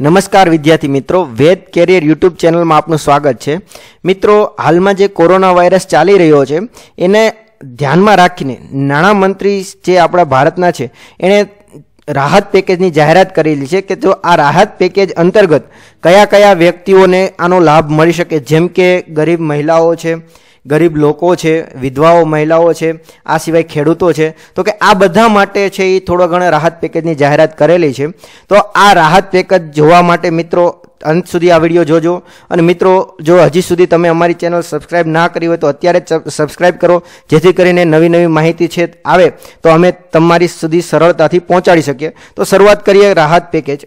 નમસ્કાર વિદ્યાર્થી મિત્રો વેદ કેરિયર યુટ્યુબ ચેનલમાં આપનું સ્વાગત છે મિત્રો હાલમાં જે કોરોના વાયરસ ચાલી રહ્યો છે એને ધ્યાનમાં રાખીને નાણામંત્રી જે આપણા ભારતના છે એણે રાહત પેકેજની જાહેરાત કરેલી છે કે જો આ રાહત પેકેજ અંતર્ગત કયા કયા વ્યક્તિઓને આનો લાભ મળી શકે જેમ કે ગરીબ મહિલાઓ છે ગરીબ લોકો છે વિધવાઓ મહિલાઓ છે આ સિવાય ખેડૂતો છે તો કે આ બધા માટે છે એ થોડો ઘણો રાહત પેકેજની જાહેરાત કરેલી છે તો આ રાહત પેકેજ જોવા માટે મિત્રો અંત સુધી આ વિડીયો જોજો અને મિત્રો જો હજી સુધી તમે અમારી ચેનલ સબસ્ક્રાઇબ ના કરી હોય તો અત્યારે જ કરો જેથી કરીને નવી નવી માહિતી છે આવે તો અમે તમારી સુધી સરળતાથી પહોંચાડી શકીએ તો શરૂઆત કરીએ રાહત પેકેજ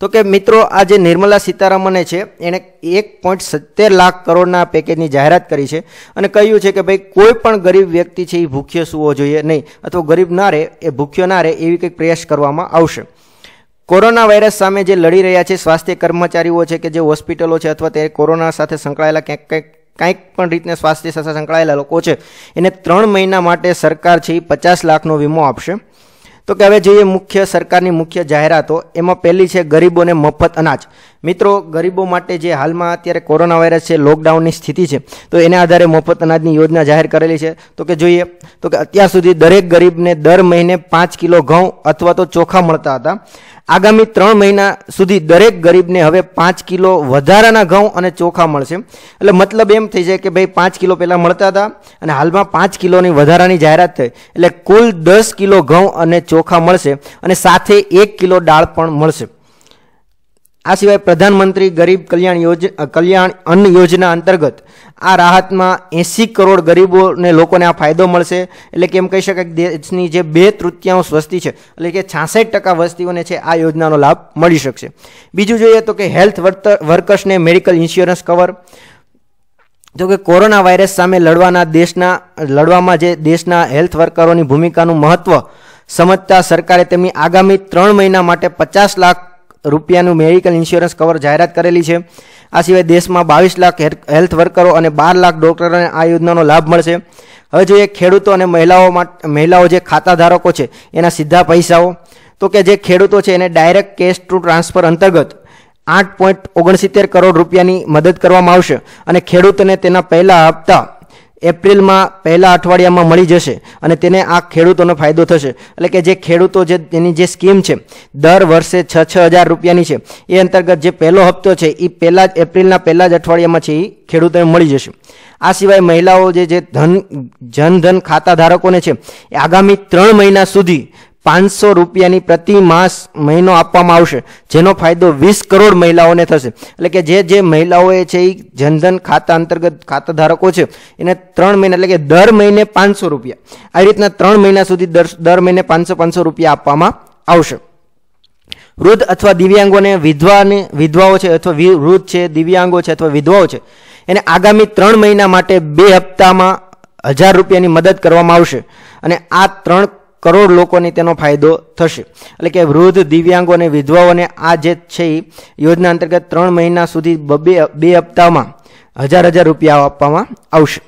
તો કે મિત્રો આ જે નિર્મલા સીતારામને છે એણે એક પોઈન્ટ સત્તેર લાખ કરોડના પેકેજની જાહેરાત કરી છે અને કહ્યું છે કે ભાઈ કોઈ પણ ગરીબ વ્યક્તિ છે એ ભૂખ્યો સૂવો જોઈએ નહીં અથવા ગરીબ ના રહે એ ભૂખ્યો ના રહે એવી કંઈક પ્રયાસ કરવામાં આવશે કોરોના વાયરસ સામે જે લડી રહ્યા છે સ્વાસ્થ્ય કર્મચારીઓ છે કે જે હોસ્પિટલો છે અથવા તે કોરોના સાથે સંકળાયેલા ક્યાંક કંઈક કંઈક પણ રીતને સ્વાસ્થ્ય સાથે સંકળાયેલા લોકો છે એને ત્રણ મહિના માટે સરકાર છે એ પચાસ લાખનો વીમો આપશે તો કે હવે જોઈએ મુખ્ય સરકારની મુખ્ય જાહેરાતો એમાં પહેલી છે ગરીબોને મફત અનાજ મિત્રો ગરીબો માટે જે હાલમાં અત્યારે કોરોના વાયરસ છે લોકડાઉનની સ્થિતિ છે તો એના આધારે મફત અનાજની યોજના જાહેર કરેલી છે તો કે જોઈએ તો કે અત્યાર સુધી દરેક ગરીબને દર મહિને પાંચ કિલો ઘઉં અથવા તો ચોખા મળતા હતા આગામી ત્રણ મહિના સુધી દરેક ગરીબને હવે પાંચ કિલો વધારાના ઘઉં અને ચોખા મળશે એટલે મતલબ એમ થઈ જાય કે ભાઈ પાંચ કિલો પહેલાં મળતા હતા અને હાલમાં પાંચ કિલોની વધારાની જાહેરાત થઈ એટલે કુલ દસ કિલો ઘઉં અને ચોખા મળશે અને સાથે એક કિલો દાળ પણ મળશે આ સિવાય પ્રધાનમંત્રી ગરીબ કલ્યાણ યોજના કલ્યાણ અન્ન યોજના અંતર્ગત આ રાહતમાં એંસી કરોડ ગરીબોને લોકોને આ ફાયદો મળશે એટલે કે એમ કહી શકાય કે દેશની જે બે તૃતીયાંશ વસ્તી છે એટલે કે છાસઠ ટકા વસ્તીઓને છે આ યોજનાનો લાભ મળી શકશે બીજું જોઈએ તો કે હેલ્થ વર્કર્સને મેડિકલ ઇન્સ્યોરન્સ કવર જો કે કોરોના વાયરસ સામે લડવાના દેશના લડવામાં જે દેશના હેલ્થ વર્કરોની ભૂમિકાનું મહત્ત્વ સમજતા સરકારે તેમની આગામી ત્રણ મહિના માટે પચાસ લાખ રૂપિયાનું મેડિકલ ઇન્સ્યોરન્સ કવર જાહેરાત કરેલી છે આ સિવાય દેશમાં બાવીસ લાખ હેલ્થ વર્કરો અને બાર લાખ ડૉક્ટરોને આ યોજનાનો લાભ મળશે હવે જોઈએ ખેડૂતો અને મહિલાઓ મહિલાઓ જે ખાતા ધારકો છે એના સીધા પૈસાઓ તો કે જે ખેડૂતો છે એને ડાયરેક્ટ કેશ ટુ ટ્રાન્સફર અંતર્ગત આઠ પોઈન્ટ ઓગણસિત્તેર કરોડ રૂપિયાની મદદ કરવામાં આવશે અને ખેડૂતને તેના પહેલા હપ્તા એપ્રિલમાં પહેલા અઠવાડિયામાં મળી જશે અને તેને આ ખેડૂતોનો ફાયદો થશે એટલે કે જે ખેડૂતો જે તેની જે સ્કીમ છે દર વર્ષે છ છ હજાર રૂપિયાની છે એ અંતર્ગત જે પહેલો હપ્તો છે એ પહેલાં જ એપ્રિલના પહેલાં જ અઠવાડિયામાં છે એ ખેડૂતોને મળી જશે આ સિવાય મહિલાઓ જે જે ધન જનધન ખાતા ધારકોને છે એ આગામી ત્રણ મહિના સુધી પાંચસો રૂપિયાની પ્રતિ માસ મહિનો આપવામાં આવશે જેનો ફાયદો વીસ કરોડ મહિલાઓને થશે એટલે કે જે જે મહિલાઓએ છે એ જનધન ખાતા અંતર્ગત ખાતા ધારકો છે એને ત્રણ મહિના એટલે કે દર મહિને પાંચસો રૂપિયા આવી રીતના ત્રણ મહિના સુધી દર દર મહિને પાંચસો પાંચસો રૂપિયા આપવામાં આવશે વૃદ્ધ અથવા દિવ્યાંગોને વિધવાને વિધવાઓ છે અથવા વૃદ્ધ છે દિવ્યાંગો છે અથવા વિધવાઓ છે એને આગામી ત્રણ મહિના માટે બે હપ્તામાં હજાર રૂપિયાની મદદ કરવામાં આવશે અને આ ત્રણ કરોડ લોકોને તેનો ફાયદો થશે એટલે કે વૃદ્ધ દિવ્યાંગો અને વિધવાઓને આ જે છે એ યોજના અંતર્ગત ત્રણ મહિના સુધી બે બે હપ્તામાં હજાર હજાર રૂપિયા આપવામાં આવશે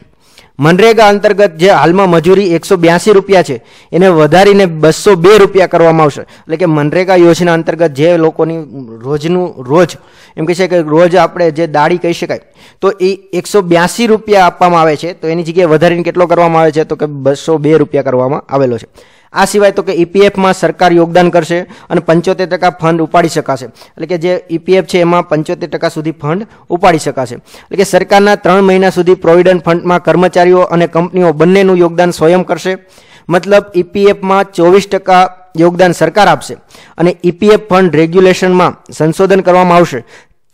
મનરેગા અંતર્ગત જે હાલમાં મજૂરી એકસો બ્યાસી રૂપિયા છે એને વધારીને બસો બે રૂપિયા કરવામાં આવશે એટલે કે મનરેગા યોજના અંતર્ગત જે લોકોની રોજનું રોજ એમ કહે છે કે રોજ આપણે જે દાડી કહી શકાય તો એ એકસો બ્યાસી રૂપિયા આપવામાં આવે છે તો એની જગ્યાએ વધારીને કેટલો કરવામાં આવે છે તો કે બસો બે રૂપિયા કરવામાં આવેલો છે આ સિવાય તો કે ઈપીએફમાં e સરકાર યોગદાન કરશે અને પંચોતેર ટકા ફંડ ઉપાડી શકાશે એટલે કે જે ઈપીએફ e છે એમાં પંચોતેર ટકા સુધી ફંડ ઉપાડી શકાશે એટલે કે સરકારના ત્રણ મહિના સુધી પ્રોવિડન્ટ ફંડમાં કર્મચારીઓ અને કંપનીઓ બંનેનું યોગદાન સ્વયં કરશે મતલબ ઈપીએફમાં e ચોવીસ ટકા યોગદાન સરકાર આપશે અને ઈપીએફ ફંડ રેગ્યુલેશનમાં સંશોધન કરવામાં આવશે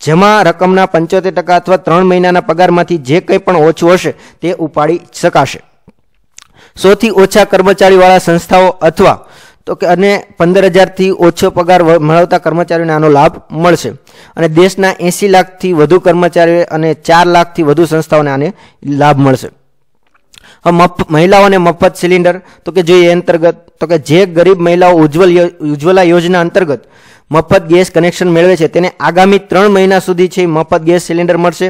જેમાં રકમના પંચોતેર ટકા અથવા ત્રણ મહિનાના પગારમાંથી જે કંઈ પણ ઓછું હશે તે ઉપાડી શકાશે સૌથી ઓછા કર્મચારીવાળા સંસ્થાઓ અથવા તો કે અને પંદર હજારથી ઓછો પગાર મળવતા કર્મચારીઓને આનો લાભ મળશે અને દેશના એંસી લાખથી વધુ કર્મચારીઓ અને ચાર લાખથી વધુ સંસ્થાઓને આને લાભ મળશે મફ મહિલાઓને મફત સિલિન્ડર તો કે જોઈએ અંતર્ગત તો કે જે ગરીબ મહિલાઓ ઉજ્જવલ ઉજ્જવલા યોજના અંતર્ગત મફત ગેસ કનેક્શન મેળવે છે તેને આગામી ત્રણ મહિના સુધી છે મફત ગેસ સિલિન્ડર મળશે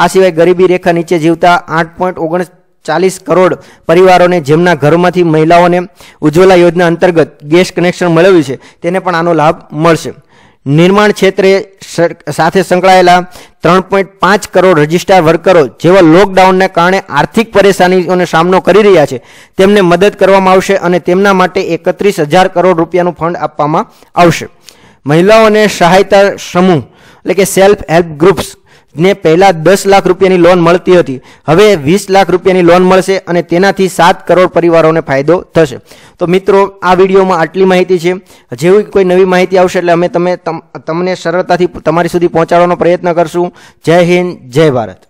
આ સિવાય ગરીબી રેખા નીચે જીવતા આઠ પોઈન્ટ ઓગણ ચાલીસ કરોડ પરિવારોને જેમના ઘરમાંથી મહિલાઓને ઉજ્જવલા યોજના અંતર્ગત ગેસ કનેક્શન મળ્યું છે તેને પણ આનો લાભ મળશે નિર્માણ ક્ષેત્રે સાથે સંકળાયેલા ત્રણ પોઈન્ટ પાંચ કરોડ રજિસ્ટાર વર્કરો જેવા લોકડાઉનને કારણે આર્થિક પરેશાનીઓનો સામનો કરી રહ્યા છે તેમને મદદ કરવામાં આવશે અને તેમના માટે એકત્રીસ હજાર કરોડ રૂપિયાનું ફંડ આપવામાં આવશે મહિલાઓને સહાયતા સમૂહ એટલે કે સેલ્ફ હેલ્પ ગ્રુપ્સ ને પહેલાં દસ લાખ રૂપિયાની લોન મળતી હતી હવે વીસ લાખ રૂપિયાની લોન મળશે અને તેનાથી સાત કરોડ પરિવારોને ફાયદો થશે તો મિત્રો આ વિડીયોમાં આટલી માહિતી છે જેવી કોઈ નવી માહિતી આવશે એટલે અમે તમે તમને સરળતાથી તમારી સુધી પહોંચાડવાનો પ્રયત્ન કરશું જય હિન્દ જય ભારત